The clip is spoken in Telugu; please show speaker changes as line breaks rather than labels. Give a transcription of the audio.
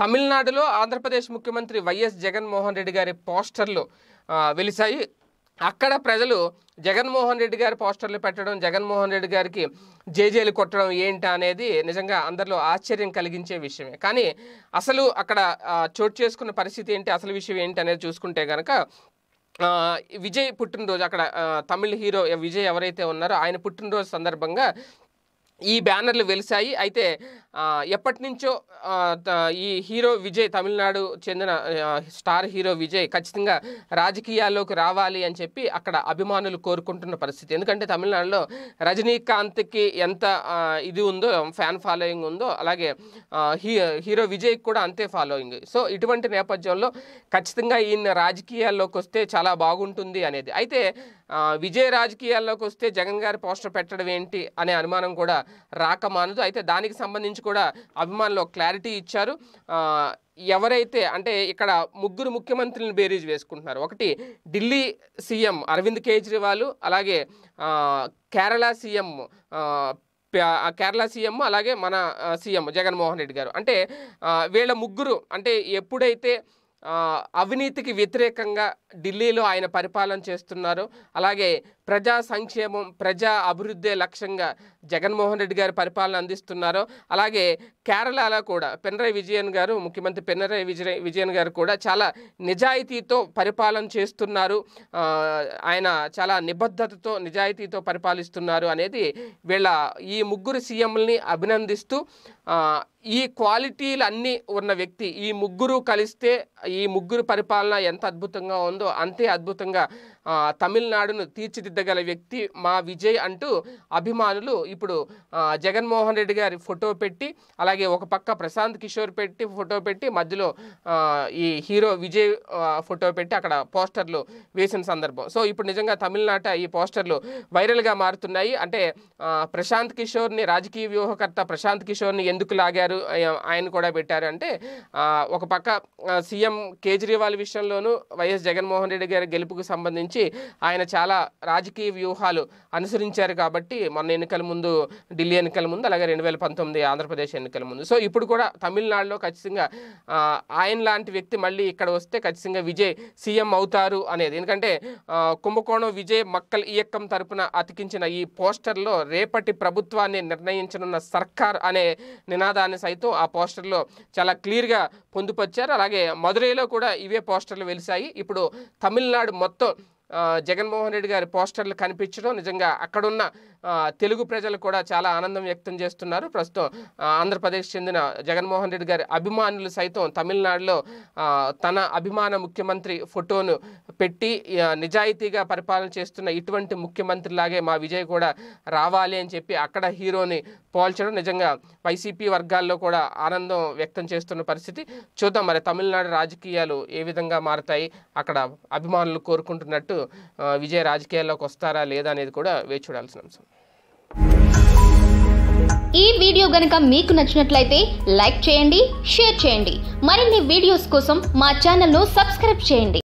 తమిళనాడులో ఆంధ్రప్రదేశ్ ముఖ్యమంత్రి వైఎస్ జగన్మోహన్ రెడ్డి గారి పోస్టర్లు వెలిశాయి అక్కడ ప్రజలు జగన్మోహన్ రెడ్డి గారి పోస్టర్లు పెట్టడం జగన్మోహన్ రెడ్డి గారికి జేజేలు కొట్టడం ఏంటి అనేది నిజంగా అందరిలో ఆశ్చర్యం కలిగించే విషయమే కానీ అసలు అక్కడ చోటు చేసుకున్న పరిస్థితి ఏంటి అసలు విషయం ఏంటి అనేది చూసుకుంటే కనుక విజయ్ పుట్టినరోజు అక్కడ తమిళ హీరో విజయ్ ఎవరైతే ఉన్నారో ఆయన పుట్టినరోజు సందర్భంగా ఈ బ్యానర్లు వెలిశాయి అయితే ఎప్పటి నుంచో ఈ హీరో విజయ్ తమిళనాడు చెందిన స్టార్ హీరో విజయ్ ఖచ్చితంగా రాజకీయాల్లోకి రావాలి అని చెప్పి అక్కడ అభిమానులు కోరుకుంటున్న పరిస్థితి ఎందుకంటే తమిళనాడులో రజనీకాంత్కి ఎంత ఇది ఉందో ఫ్యాన్ ఫాలోయింగ్ ఉందో అలాగే హీ హీరో విజయ్కి కూడా అంతే ఫాలోయింగ్ సో ఇటువంటి నేపథ్యంలో ఖచ్చితంగా ఈయన రాజకీయాల్లోకి వస్తే చాలా బాగుంటుంది అనేది అయితే విజయ రాజకీయాల్లోకి వస్తే జగన్ గారి పోస్టర్ పెట్టడం ఏంటి అనే అనుమానం కూడా రాకమానదు అయితే దానికి సంబంధించి కూడా అభిమానులు క్లారిటీ ఇచ్చారు ఎవరైతే అంటే ఇక్కడ ముగ్గురు ముఖ్యమంత్రులను బేరీజ్ వేసుకుంటున్నారు ఒకటి ఢిల్లీ సీఎం అరవింద్ కేజ్రీవాల్ అలాగే కేరళ సీఎం కేరళ సీఎం అలాగే మన సీఎం జగన్మోహన్ రెడ్డి గారు అంటే వీళ్ళ ముగ్గురు అంటే ఎప్పుడైతే అవినీతికి వ్యతిరేకంగా ఢిల్లీలో ఆయన పరిపాలన చేస్తున్నారు అలాగే ప్రజా సంక్షేమం ప్రజా అభివృద్ధి లక్ష్యంగా జగన్మోహన్ రెడ్డి గారు పరిపాలన అందిస్తున్నారు అలాగే కేరళలో కూడా పినరై విజయన్ గారు ముఖ్యమంత్రి పినరై విజయ విజయన్ గారు కూడా చాలా నిజాయితీతో పరిపాలన చేస్తున్నారు ఆయన చాలా నిబద్ధతతో నిజాయితీతో పరిపాలిస్తున్నారు అనేది వీళ్ళ ఈ ముగ్గురు సీఎంలని అభినందిస్తూ ఈ క్వాలిటీలు అన్నీ ఉన్న వ్యక్తి ఈ ముగ్గురు కలిస్తే ఈ ముగ్గురు పరిపాలన ఎంత అద్భుతంగా ఉందో అంతే అద్భుతంగా తమిళనాడును తీర్చిదిద్దగల వ్యక్తి మా విజయ్ అంటూ అభిమానులు ఇప్పుడు జగన్మోహన్ రెడ్డి గారి ఫోటో పెట్టి అలాగే ఒక పక్క ప్రశాంత్ కిషోర్ పెట్టి ఫోటో పెట్టి మధ్యలో ఈ హీరో విజయ్ ఫోటో పెట్టి అక్కడ పోస్టర్లు వేసిన సందర్భం సో ఇప్పుడు నిజంగా తమిళనాట ఈ పోస్టర్లు వైరల్గా మారుతున్నాయి అంటే ప్రశాంత్ కిషోర్ని రాజకీయ వ్యూహకర్త ప్రశాంత్ కిషోర్ని ఎందుకు లాగారు ఆయన కూడా పెట్టారు అంటే ఒక పక్క సీఎం కేజ్రీవాల్ విషయంలోనూ వైఎస్ జగన్మోహన్ రెడ్డి గారి గెలుపుకు సంబంధించి గురించి ఆయన చాలా రాజకీయ వ్యూహాలు అనుసరించారు కాబట్టి మొన్న ఎన్నికల ముందు ఢిల్లీ ఎన్నికల ముందు అలాగే రెండు వేల పంతొమ్మిది ఆంధ్రప్రదేశ్ ఎన్నికల ముందు సో ఇప్పుడు కూడా తమిళనాడులో ఖచ్చితంగా ఆయన లాంటి వ్యక్తి మళ్ళీ ఇక్కడ వస్తే ఖచ్చితంగా విజయ్ సీఎం అవుతారు అనేది ఎందుకంటే కుంభకోణం విజయ్ మక్కల్ ఇయక్కం తరపున అతికించిన ఈ పోస్టర్లో రేపటి ప్రభుత్వాన్ని నిర్ణయించనున్న సర్కార్ అనే నినాదాన్ని సైతం ఆ పోస్టర్లో చాలా క్లియర్గా పొందుపరిచారు అలాగే మదురైలో కూడా ఇవే పోస్టర్లు వెలిశాయి ఇప్పుడు తమిళనాడు మొత్తం జగన్మోహన్ రెడ్డి గారి పోస్టర్లు కనిపించడం నిజంగా అక్కడున్న తెలుగు ప్రజలు కూడా చాలా ఆనందం వ్యక్తం చేస్తున్నారు ప్రస్తుతం ఆంధ్రప్రదేశ్ చెందిన జగన్మోహన్ రెడ్డి గారి అభిమానులు సైతం తమిళనాడులో తన అభిమాన ముఖ్యమంత్రి ఫోటోను పెట్టి నిజాయితీగా పరిపాలన చేస్తున్న ఇటువంటి ముఖ్యమంత్రి లాగే మా విజయ్ కూడా రావాలి అని చెప్పి అక్కడ హీరోని పోల్చడం నిజంగా వైసీపీ వర్గాల్లో కూడా ఆనందం వ్యక్తం చేస్తున్న పరిస్థితి చూద్దాం మరి తమిళనాడు రాజకీయాలు ఏ విధంగా మారతాయి అక్కడ అభిమానులు కోరుకుంటున్నట్టు విజయ్ రాజకీయాల్లోకి వస్తారా లేదా అనేది కూడా వేచి చూడాల్సిన అంశం ఈ వీడియో గనక మీకు నచ్చినట్లయితే లైక్ చేయండి షేర్ చేయండి మరిన్ని వీడియోస్ కోసం మా ఛానల్ను సబ్స్క్రైబ్ చేయండి